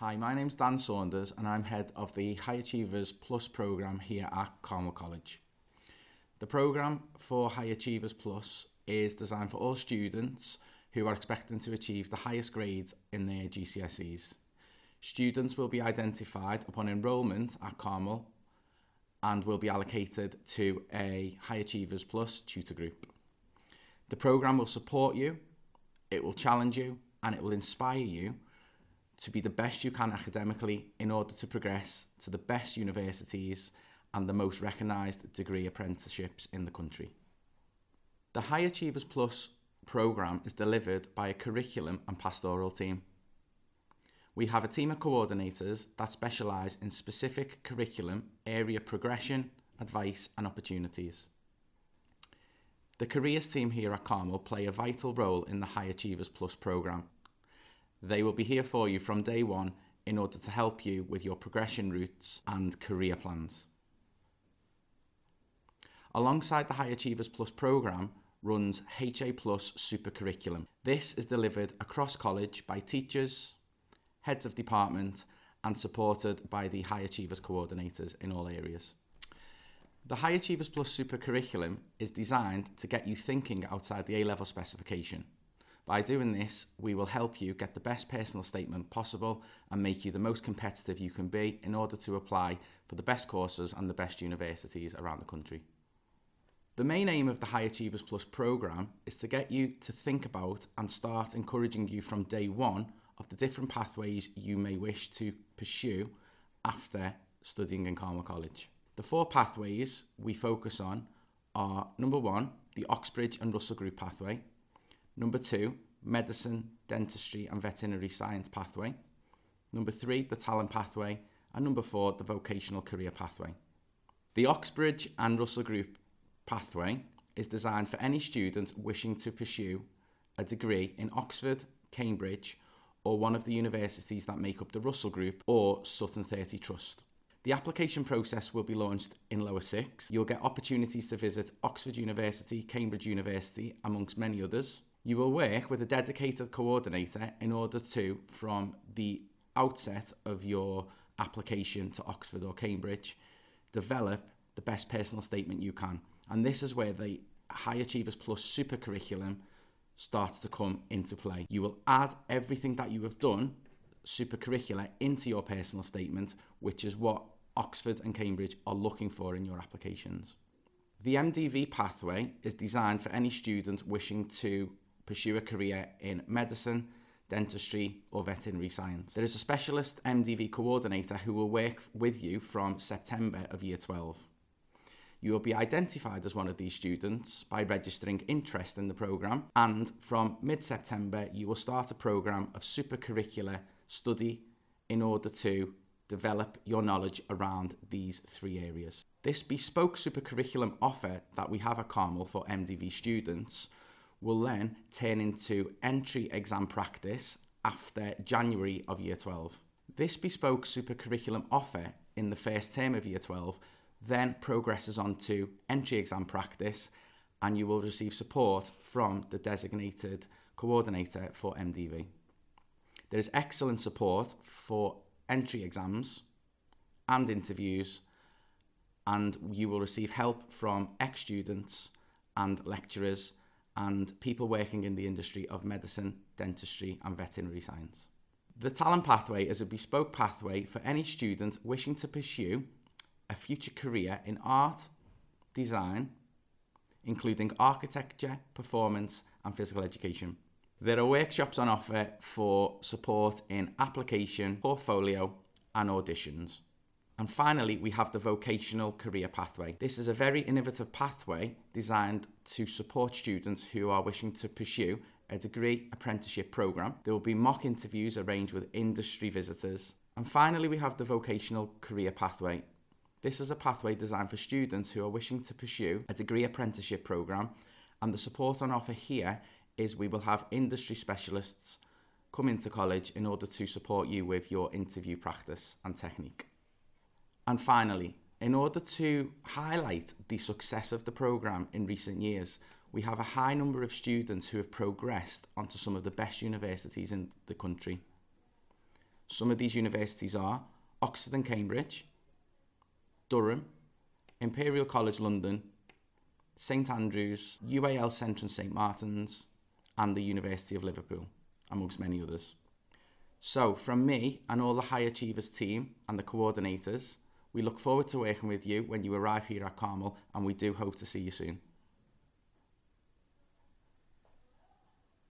Hi, my name's Dan Saunders and I'm head of the High Achievers Plus program here at Carmel College. The program for High Achievers Plus is designed for all students who are expecting to achieve the highest grades in their GCSEs. Students will be identified upon enrolment at Carmel and will be allocated to a High Achievers Plus tutor group. The program will support you, it will challenge you, and it will inspire you to be the best you can academically in order to progress to the best universities and the most recognised degree apprenticeships in the country. The High Achievers Plus programme is delivered by a curriculum and pastoral team. We have a team of coordinators that specialise in specific curriculum, area progression, advice, and opportunities. The careers team here at Carmel play a vital role in the High Achievers Plus programme they will be here for you from day one in order to help you with your progression routes and career plans. Alongside the High Achievers Plus programme runs HA Plus Super Curriculum. This is delivered across college by teachers, heads of department, and supported by the High Achievers coordinators in all areas. The High Achievers Plus Super Curriculum is designed to get you thinking outside the A level specification. By doing this, we will help you get the best personal statement possible and make you the most competitive you can be in order to apply for the best courses and the best universities around the country. The main aim of the High Achievers Plus programme is to get you to think about and start encouraging you from day one of the different pathways you may wish to pursue after studying in Carmel College. The four pathways we focus on are number one, the Oxbridge and Russell Group pathway, Number two, medicine, dentistry, and veterinary science pathway. Number three, the talent pathway. And number four, the vocational career pathway. The Oxbridge and Russell Group pathway is designed for any student wishing to pursue a degree in Oxford, Cambridge, or one of the universities that make up the Russell Group or Sutton 30 Trust. The application process will be launched in Lower Six. You'll get opportunities to visit Oxford University, Cambridge University, amongst many others. You will work with a dedicated coordinator in order to, from the outset of your application to Oxford or Cambridge, develop the best personal statement you can. And this is where the High Achievers Plus super curriculum starts to come into play. You will add everything that you have done, super curricular, into your personal statement, which is what Oxford and Cambridge are looking for in your applications. The MDV pathway is designed for any student wishing to pursue a career in medicine, dentistry, or veterinary science. There is a specialist MDV coordinator who will work with you from September of year 12. You will be identified as one of these students by registering interest in the programme, and from mid September, you will start a programme of supercurricular study in order to develop your knowledge around these three areas. This bespoke supercurriculum offer that we have at Carmel for MDV students will then turn into entry exam practice after January of year 12. This bespoke super curriculum offer in the first term of year 12 then progresses on to entry exam practice and you will receive support from the designated coordinator for MDV. There is excellent support for entry exams and interviews and you will receive help from ex-students and lecturers and people working in the industry of medicine, dentistry, and veterinary science. The Talent Pathway is a bespoke pathway for any student wishing to pursue a future career in art, design, including architecture, performance, and physical education. There are workshops on offer for support in application, portfolio, and auditions. And finally, we have the vocational career pathway. This is a very innovative pathway designed to support students who are wishing to pursue a degree apprenticeship program. There will be mock interviews arranged with industry visitors. And finally, we have the vocational career pathway. This is a pathway designed for students who are wishing to pursue a degree apprenticeship program. And the support on offer here is we will have industry specialists come into college in order to support you with your interview practice and technique. And finally, in order to highlight the success of the programme in recent years, we have a high number of students who have progressed onto some of the best universities in the country. Some of these universities are Oxford and Cambridge, Durham, Imperial College London, St Andrews, UAL Centre and St Martin's, and the University of Liverpool, amongst many others. So, from me and all the high achievers team and the coordinators, We look forward to working with you when you arrive here at Carmel and we do hope to see you soon.